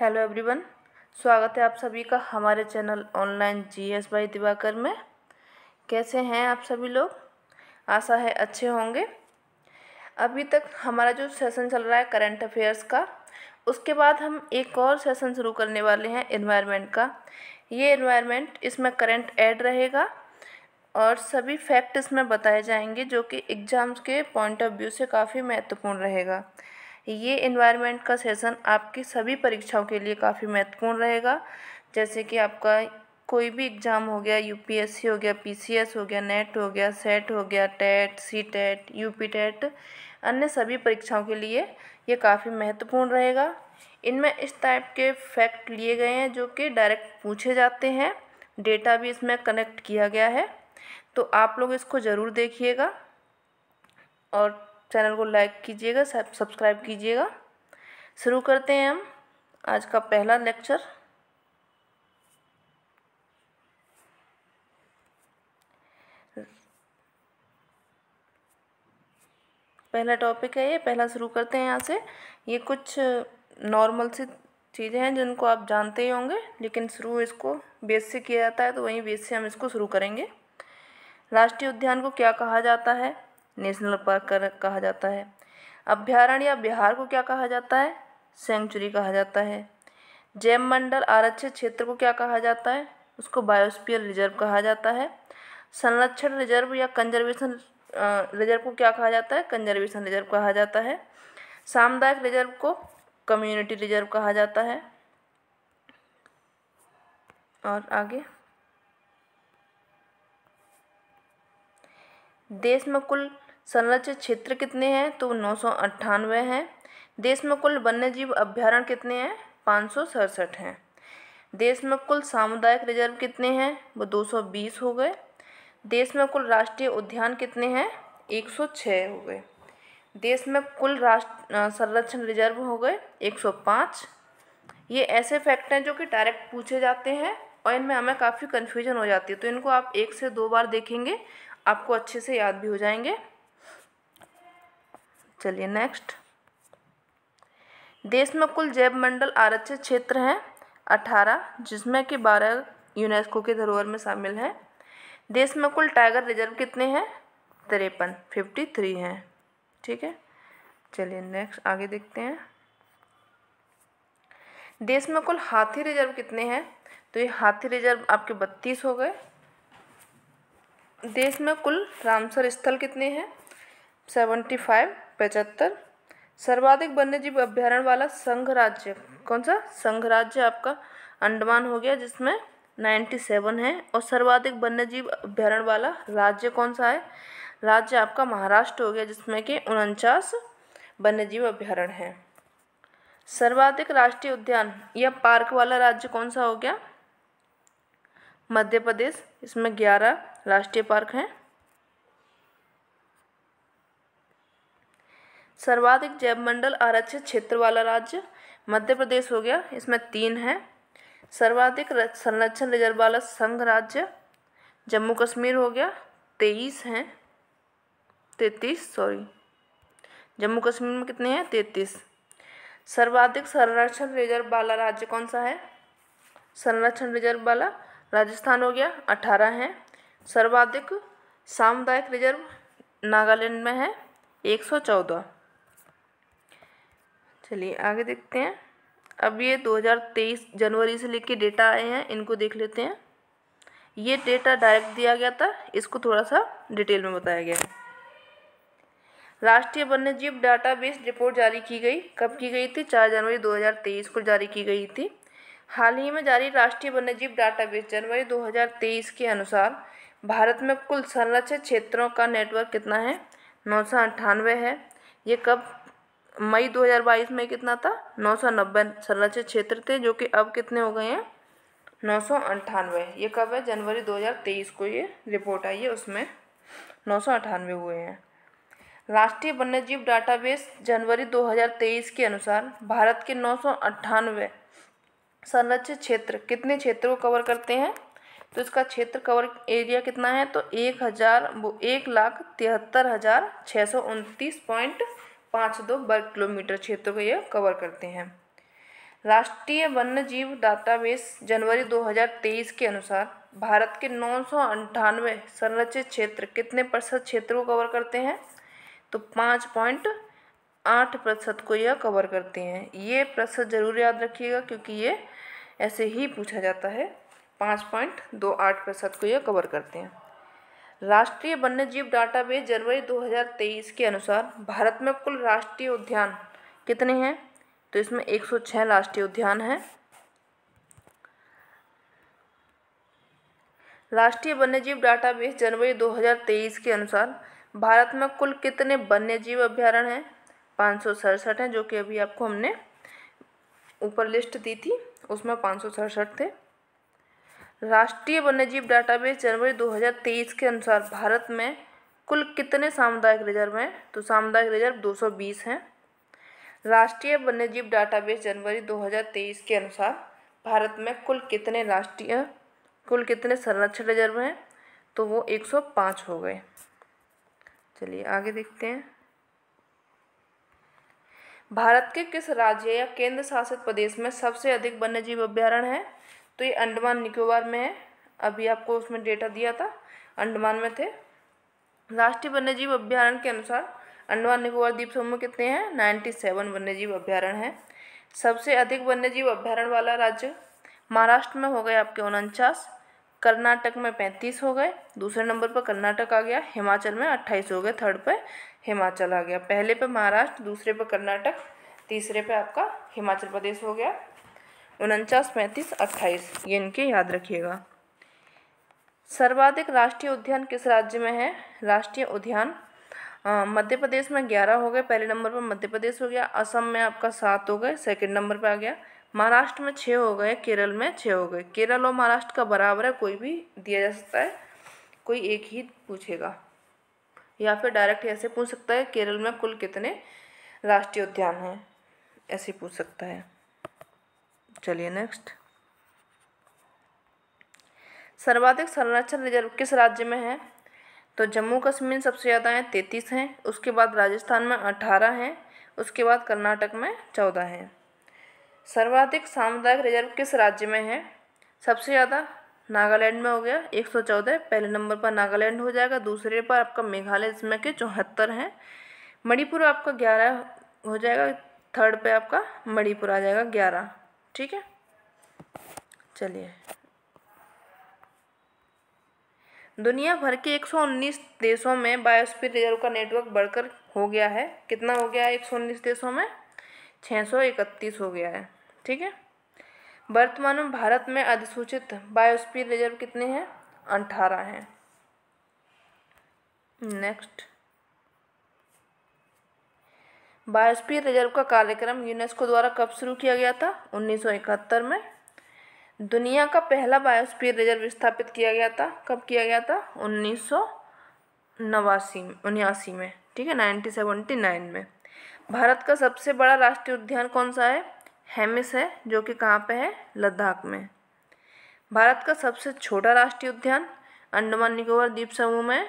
hello everyone स्वागत है आप सभी का हमारे channel online GS by Divakar में कैसे हैं आप सभी लोग आशा है अच्छे होंगे अभी तक हमारा जो सेशन चल रहा है करंट अफेयर्स का उसके बाद हम एक और सेशन शुरू करने वाले हैं इन्वायरमेंट का ये इन्वायरमेंट इसमें करंट ऐड रहेगा और सभी फैक्ट इसमें बताए जाएंगे जो कि एग्ज़ाम्स के पॉइंट ऑफ व्यू से काफ़ी महत्वपूर्ण रहेगा ये इन्वायरमेंट का सेशन आपकी सभी परीक्षाओं के लिए काफ़ी महत्वपूर्ण रहेगा जैसे कि आपका कोई भी एग्ज़ाम हो गया यूपीएससी हो गया पीसीएस हो गया नेट हो गया सेट हो गया TET C TET U TET अन्य सभी परीक्षाओं के लिए ये काफ़ी महत्वपूर्ण रहेगा इनमें इस टाइप के फैक्ट लिए गए हैं जो कि डायरेक्ट पूछे जाते हैं डेटा भी इसमें कनेक्ट किया गया है तो आप लोग इसको ज़रूर देखिएगा और चैनल को लाइक कीजिएगा सब्सक्राइब कीजिएगा शुरू करते हैं हम आज का पहला लेक्चर पहला टॉपिक है ये पहला शुरू करते हैं यहाँ से ये कुछ नॉर्मल सी चीज़ें हैं जिनको आप जानते ही होंगे लेकिन शुरू इसको बेस से किया जाता है तो वहीं बेस से हम इसको शुरू करेंगे राष्ट्रीय उद्यान को क्या कहा जाता है नेशनल पार्क कर कहा जाता है अभ्यारण्य या बिहार को क्या कहा जाता है सेंचुरी कहा जाता है जैव मंडल आरक्षित क्षेत्र को क्या कहा जाता है उसको बायोस्पियर रिजर्व कहा जाता है संरक्षण रिजर्व या कंजर्वेशन रिजर्व को क्या कहा जाता है कंजर्वेशन रिजर्व कहा जाता है सामुदायिक रिजर्व को कम्युनिटी रिजर्व कहा जाता है और आगे देश में कुल संरक्षित क्षेत्र कितने हैं तो नौ सौ अट्ठानवे हैं देश में कुल वन्यजीव अभ्यारण्य कितने हैं पाँच सौ सड़सठ हैं देश में कुल सामुदायिक रिजर्व कितने हैं वो दो सौ बीस हो गए देश में कुल राष्ट्रीय उद्यान कितने हैं एक सौ छः हो गए देश में कुल राष्ट्र संरक्षण रिजर्व हो गए एक सौ पाँच ये ऐसे फैक्ट हैं जो कि डायरेक्ट पूछे जाते हैं और इनमें हमें काफ़ी कन्फ्यूजन हो जाती है तो इनको आप एक से दो बार देखेंगे आपको अच्छे से याद भी हो जाएंगे चलिए नेक्स्ट देश में कुल जैव मंडल आरक्षित क्षेत्र हैं अठारह जिसमें कि बारह यूनेस्को के धरोहर में शामिल हैं देश में कुल टाइगर रिजर्व कितने हैं तिरपन फिफ्टी थ्री हैं ठीक है चलिए नेक्स्ट आगे देखते हैं देश में कुल हाथी रिजर्व कितने हैं तो ये हाथी रिजर्व आपके बत्तीस हो गए देश में कुल रामसर स्थल कितने हैं सेवेंटी फाइव पचहत्तर सर्वाधिक वन्यजीव अभ्यारण्य वाला संघ राज्य कौन सा संघ राज्य आपका अंडमान हो गया जिसमें नाइन्टी सेवन है और सर्वाधिक वन्यजीव अभ्यारण्य वाला राज्य कौन सा है राज्य आपका महाराष्ट्र हो गया जिसमें कि उनचास वन्यजीव अभ्यारण्य है सर्वाधिक राष्ट्रीय उद्यान या पार्क वाला राज्य कौन सा हो गया मध्य प्रदेश इसमें ग्यारह राष्ट्रीय पार्क हैं सर्वाधिक जैवमंडल आरक्षित क्षेत्र वाला राज्य मध्य प्रदेश हो गया इसमें तीन है सर्वाधिक संरक्षण रिजर्व वाला संघ राज्य जम्मू कश्मीर हो गया तेईस हैं तैतीस सॉरी जम्मू कश्मीर में कितने हैं तैतीस सर्वाधिक संरक्षण रिजर्व वाला राज्य कौन सा है संरक्षण रिजर्व वाला राजस्थान हो गया अठारह हैं सर्वाधिक सामुदायिक रिजर्व नागालैंड में है एक सौ चौदह चलिए आगे देखते हैं अब ये 2023 जनवरी से लेके डेटा आए हैं इनको देख लेते हैं ये डेटा डायरेक्ट दिया गया था इसको थोड़ा सा डिटेल में बताया गया है राष्ट्रीय वन्यजीव डाटाबेस रिपोर्ट जारी की गई कब की गई थी चार जनवरी 2023 को जारी की गई थी हाल ही में जारी राष्ट्रीय वन्यजीव डाटाबेस जनवरी 2023 के अनुसार भारत में कुल संरक्षित क्षेत्रों का नेटवर्क कितना है नौ है ये कब मई 2022 में कितना था नौ सौ नब्बे संरक्षित क्षेत्र थे जो कि अब कितने हो गए हैं नौ सौ अंठानवे ये कब है जनवरी 2023 को ये रिपोर्ट आई है उसमें नौ सौ अठानवे हुए हैं राष्ट्रीय वन्यजीव डाटाबेस जनवरी 2023 के अनुसार भारत के नौ सौ अट्ठानवे संरक्षित क्षेत्र कितने क्षेत्र को कवर करते हैं तो इसका क्षेत्र कवर एरिया कितना है तो एक हज़ार वो एक लाख तिहत्तर हज़ार छः सौ उनतीस पॉइंट पाँच दो वर्ग किलोमीटर क्षेत्र को यह कवर करते हैं राष्ट्रीय वन्य जीव डाटाबेस जनवरी 2023 के अनुसार भारत के नौ सौ अंठानवे संरक्षित क्षेत्र कितने प्रतिशत क्षेत्र को कवर करते हैं तो पाँच पॉइंट आठ प्रतिशत को यह कवर करते हैं ये प्रतिशत जरूर याद रखिएगा क्योंकि ये ऐसे ही पूछा जाता है पाँच पॉइंट दो आठ प्रतिशत को यह कवर करते हैं राष्ट्रीय वन्यजीव डाटाबेस जनवरी 2023 के अनुसार भारत में कुल राष्ट्रीय उद्यान कितने हैं तो इसमें 106 राष्ट्रीय उद्यान हैं राष्ट्रीय वन्यजीव डाटाबेस जनवरी 2023 के अनुसार भारत में कुल कितने वन्यजीव अभ्यारण्य हैं पाँच सौ सड़सठ हैं जो कि अभी आपको हमने ऊपर लिस्ट दी थी उसमें पाँच सौ सड़सठ थे राष्ट्रीय वन्यजीव डाटाबेस जनवरी 2023 के अनुसार भारत में कुल कितने सामुदायिक रिजर्व हैं तो सामुदायिक रिजर्व 220 हैं राष्ट्रीय वन्यजीव डाटाबेस जनवरी 2023 के अनुसार भारत में कुल कितने राष्ट्रीय कुल कितने संरक्षण रिजर्व हैं तो वो 105 हो गए चलिए आगे देखते हैं भारत के किस राज्य या केंद्र शासित प्रदेश में सबसे अधिक वन्यजीव अभ्यारण्य है तो ये अंडमान निकोबार में है अभी आपको उसमें डेटा दिया था अंडमान में थे राष्ट्रीय वन्यजीव अभ्यारण्य के अनुसार अंडमान निकोबार द्वीप समूह कितने हैं नाइन्टी सेवन वन्यजीव अभ्यारण्य है सबसे अधिक वन्यजीव अभ्यारण्य वाला राज्य महाराष्ट्र में हो गए आपके उनचास कर्नाटक में पैंतीस हो गए दूसरे नंबर पर कर्नाटक आ गया हिमाचल में अट्ठाईस हो गए थर्ड पर हिमाचल आ गया पहले पर महाराष्ट्र दूसरे पर कर्नाटक तीसरे पर आपका हिमाचल प्रदेश हो गया उनचास पैंतीस अट्ठाईस ये इनके याद रखिएगा सर्वाधिक राष्ट्रीय उद्यान किस राज्य में है राष्ट्रीय उद्यान मध्य प्रदेश में ग्यारह हो गए पहले नंबर पर मध्य प्रदेश हो गया असम में आपका सात हो गए सेकंड नंबर पर आ गया महाराष्ट्र में छः हो गए केरल में छः हो गए केरल और महाराष्ट्र का बराबर है कोई भी दिया जा सकता है कोई एक ही पूछेगा या फिर डायरेक्ट ऐसे पूछ सकता है केरल में कुल कितने राष्ट्रीय उद्यान हैं ऐसे पूछ सकता है चलिए नेक्स्ट सर्वाधिक संरक्षण रिजर्व किस राज्य में है तो जम्मू कश्मीर सबसे ज़्यादा है तैंतीस हैं उसके बाद राजस्थान में अठारह हैं उसके बाद कर्नाटक में चौदह हैं सर्वाधिक सामुदायिक रिजर्व किस राज्य में है सबसे ज़्यादा नागालैंड में हो गया एक सौ चौदह पहले नंबर पर नागालैंड हो जाएगा दूसरे पर आपका मेघालय इसमें के चौहत्तर हैं मणिपुर आपका ग्यारह हो जाएगा थर्ड पे आपका मणिपुर आ जाएगा ग्यारह ठीक है चलिए दुनिया भर के 119 देशों में बायोस्फीयर रिजर्व का नेटवर्क बढ़कर हो गया है कितना हो गया है 119 देशों में 631 हो गया है ठीक है वर्तमान में भारत में अधिसूचित बायोस्फीयर रिजर्व कितने हैं अठारह हैं नेक्स्ट वाजपेयी रिजर्व का कार्यक्रम यूनेस्को द्वारा कब शुरू किया गया था 1971 में दुनिया का पहला वाजपेयी रिजर्व स्थापित किया गया था कब किया गया था उन्नीस सौ नवासी उन्यासी में ठीक है नाइनटीन सेवेंटी नाइन में भारत का सबसे बड़ा राष्ट्रीय उद्यान कौन सा है हेमिस है जो कि कहाँ पे है लद्दाख में भारत का सबसे छोटा राष्ट्रीय उद्यान अंडमान निकोबार द्वीप समूह में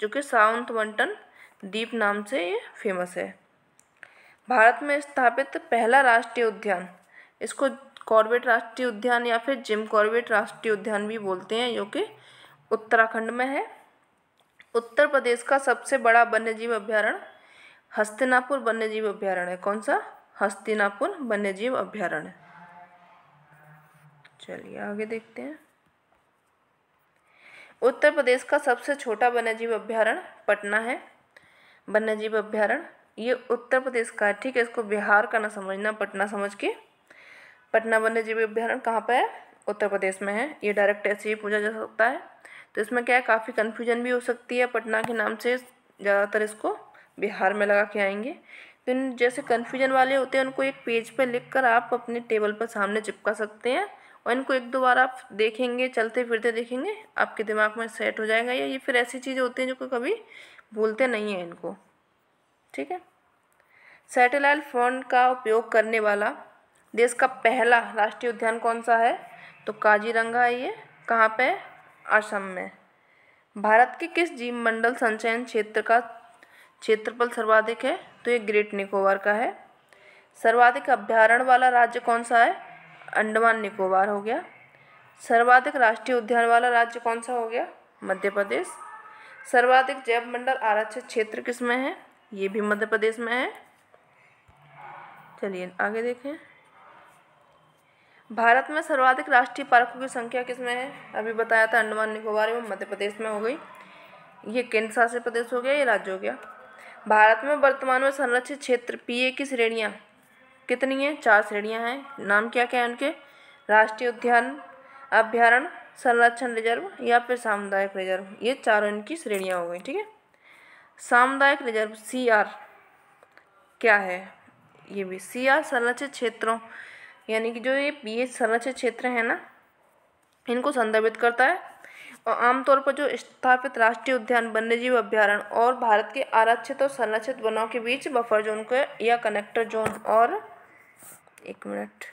जो कि साउंथ वंटन द्वीप नाम से ये फेमस है भारत में स्थापित पहला राष्ट्रीय उद्यान इसको कॉर्बेट राष्ट्रीय उद्यान या फिर जिम कॉर्बेट राष्ट्रीय उद्यान भी बोलते हैं जो कि उत्तराखंड में है उत्तर प्रदेश का सबसे बड़ा वन्यजीव अभ्यारण्य हस्तिनापुर वन्यजीव अभ्यारण्य है कौन सा हस्तिनापुर वन्यजीव अभ्यारण्य चलिए आगे देखते हैं उत्तर प्रदेश का सबसे छोटा वन्यजीव अभ्यारण्य पटना है वन्यजीव अभ्यारण्य ये उत्तर प्रदेश का है ठीक है इसको बिहार का ना समझना पटना समझ के पटना वन्य जीव अभ्यारण्य कहाँ पर है उत्तर प्रदेश में है ये डायरेक्ट ऐसे ही पूछा जा सकता है तो इसमें क्या है काफ़ी कन्फ्यूजन भी हो सकती है पटना के नाम से ज़्यादातर इसको बिहार में लगा के आएंगे तो इन जैसे कन्फ्यूजन वाले होते हैं उनको एक पेज पर लिख कर आप अपने टेबल पर सामने चिपका सकते हैं और इनको एक दो बार आप देखेंगे चलते फिरते देखेंगे आपके दिमाग में सेट हो जाएगा या ये फिर ऐसी चीज़ होती है जो कभी भूलते नहीं हैं इनको ठीक है सैटेलाइट फोन का उपयोग करने वाला देश का पहला राष्ट्रीय उद्यान कौन सा है तो काजीरंगा है ये कहाँ पे असम में भारत के किस जीव मंडल संचयन क्षेत्र का क्षेत्रफल सर्वाधिक है तो ये ग्रेट निकोबार का है सर्वाधिक अभ्यारण्य वाला राज्य कौन सा है अंडमान निकोबार हो गया सर्वाधिक राष्ट्रीय उद्यान वाला राज्य कौन सा हो गया मध्य प्रदेश सर्वाधिक जैव मंडल आरक्षित क्षेत्र किस में है ये भी मध्य प्रदेश में है चलिए आगे देखें भारत में सर्वाधिक राष्ट्रीय पार्कों की संख्या किसमें है अभी बताया था अंडमान निकोबार एवं मध्य प्रदेश में हो गई ये केंद्र शासित प्रदेश हो गया ये राज्य हो गया भारत में वर्तमान में संरक्षित क्षेत्र पीए की श्रेणियाँ कितनी हैं चार श्रेणियाँ हैं नाम क्या क्या है उनके राष्ट्रीय उद्यान अभ्यारण्य संरक्षण रिजर्व या फिर सामुदायिक रिजर्व ये चारों इनकी श्रेणियाँ हो गई ठीक है सामुदायिक रिजर्व सी आर क्या है ये भी सी आर संरक्षित क्षेत्रों यानी कि जो ये ये संरक्षित क्षेत्र है ना इनको संदर्भित करता है और आमतौर पर जो स्थापित राष्ट्रीय उद्यान वन्यजीव अभ्यारण और भारत के आरक्षित और संरक्षित वनों के बीच बफर जोन के या कनेक्टर जोन और एक मिनट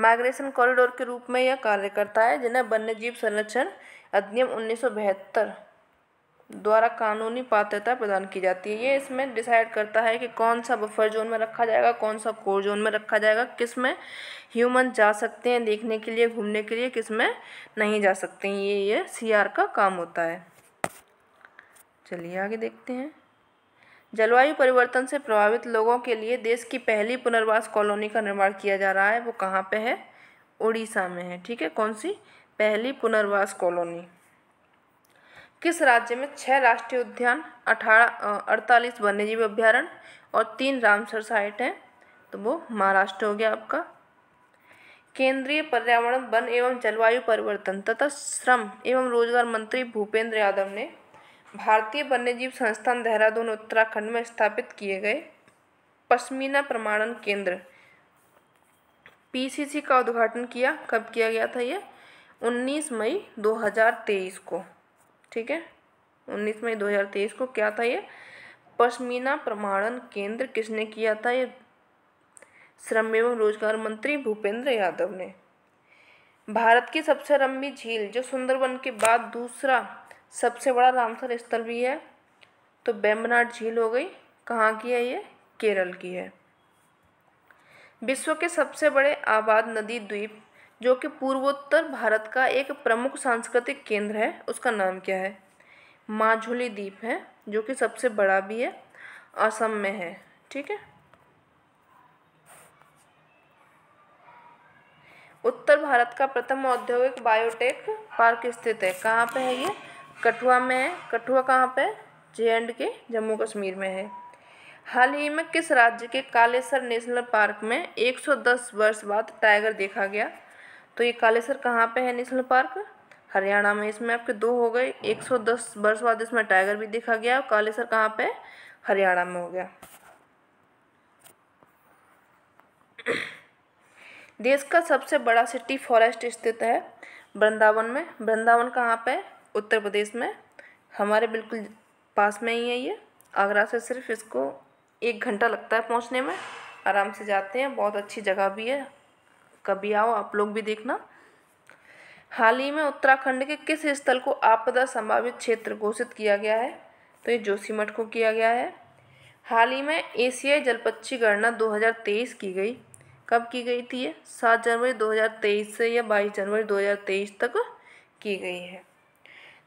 माइग्रेशन कॉरिडोर के रूप में यह कार्य करता है जिन्हें वन्यजीव संरक्षण अधिनियम उन्नीस द्वारा कानूनी पात्रता प्रदान की जाती है ये इसमें डिसाइड करता है कि कौन सा बफर जोन में रखा जाएगा कौन सा कोर जोन में रखा जाएगा किस में ह्यूमन जा सकते हैं देखने के लिए घूमने के लिए किस में नहीं जा सकते हैं ये ये सीआर का काम होता है चलिए आगे देखते हैं जलवायु परिवर्तन से प्रभावित लोगों के लिए देश की पहली पुनर्वास कॉलोनी का निर्माण किया जा रहा है वो कहाँ पर है उड़ीसा में है ठीक है कौन सी पहली पुनर्वास कॉलोनी किस राज्य में छः राष्ट्रीय उद्यान अठारह अड़तालीस वन्यजीव अभ्यारण्य और तीन रामसर साइट हैं तो वो महाराष्ट्र हो गया आपका केंद्रीय पर्यावरण वन एवं जलवायु परिवर्तन तथा श्रम एवं रोजगार मंत्री भूपेंद्र यादव ने भारतीय वन्यजीव संस्थान देहरादून उत्तराखंड में स्थापित किए गए पश्मीना प्रमाणन केंद्र पीसीसी का उद्घाटन किया कब किया गया था ये 19 मई 2023 को ठीक है उन्नीस मई दो हज़ार तेईस को क्या था ये पश्मीना प्रमाणन केंद्र किसने किया था ये श्रम एवं रोजगार मंत्री भूपेंद्र यादव ने भारत की सबसे लंबी झील जो सुंदरबन के बाद दूसरा सबसे बड़ा रामसर स्थल भी है तो बेम्बनाड झील हो गई कहाँ की है ये केरल की है विश्व के सबसे बड़े आबाद नदी द्वीप जो कि पूर्वोत्तर भारत का एक प्रमुख सांस्कृतिक केंद्र है उसका नाम क्या है माझुली द्वीप है जो कि सबसे बड़ा भी है असम में है ठीक है उत्तर भारत का प्रथम औद्योगिक बायोटेक पार्क स्थित है कहाँ पे है ये कठुआ में है कठुआ कहाँ पे जे एंड के जम्मू कश्मीर में है हाल ही में किस राज्य के कालेसर नेशनल पार्क में 110 वर्ष बाद टाइगर देखा गया तो ये कालेसर कहाँ पे है नेशनल पार्क हरियाणा में इसमें आपके दो हो गए 110 वर्ष बाद इसमें टाइगर भी देखा गया और कालेसर कहाँ पे हरियाणा में हो गया देश का सबसे बड़ा सिटी फॉरेस्ट स्थित है वृंदावन में वृंदावन कहाँ पे उत्तर प्रदेश में हमारे बिल्कुल पास में ही है ये आगरा से सिर्फ इसको एक घंटा लगता है पहुँचने में आराम से जाते हैं बहुत अच्छी जगह भी है कभी आओ आप लोग भी देखना हाल ही में उत्तराखंड के किस स्थल को आपदा संभावित क्षेत्र घोषित किया गया है तो ये जोशीमठ को किया गया है हाल ही में एशियाई जलपक्षी गणना 2023 की गई कब की गई थी ये सात जनवरी 2023 से या बाईस जनवरी 2023 तक की गई है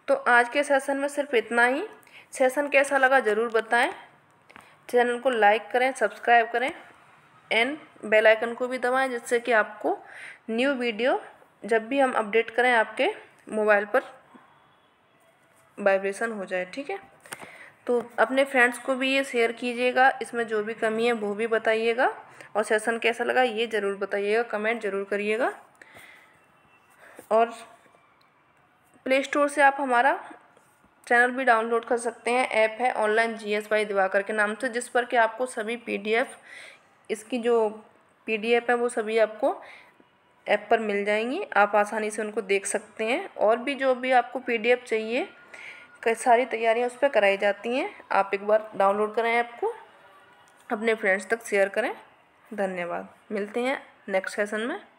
तो आज के सेशन में सिर्फ इतना ही सेशन कैसा लगा ज़रूर बताएं चैनल को लाइक करें सब्सक्राइब करें एंड बेल आइकन को भी दबाएं जिससे कि आपको न्यू वीडियो जब भी हम अपडेट करें आपके मोबाइल पर वाइब्रेशन हो जाए ठीक है तो अपने फ्रेंड्स को भी ये शेयर कीजिएगा इसमें जो भी कमी है वो भी बताइएगा और सेशन कैसा लगा ये ज़रूर बताइएगा कमेंट ज़रूर करिएगा और प्ले स्टोर से आप हमारा चैनल भी डाउनलोड कर सकते हैं ऐप है ऑनलाइन जी एस दिवाकर के नाम से जिस पर कि आपको सभी पीडीएफ इसकी जो पी डी एफ है वो सभी आपको ऐप पर मिल जाएंगी आप आसानी से उनको देख सकते हैं और भी जो भी आपको पी डी एफ चाहिए सारी तैयारियाँ उस पर कराई जाती हैं आप एक बार डाउनलोड करें ऐप को अपने फ्रेंड्स तक शेयर करें धन्यवाद मिलते हैं नेक्स्ट सेशन में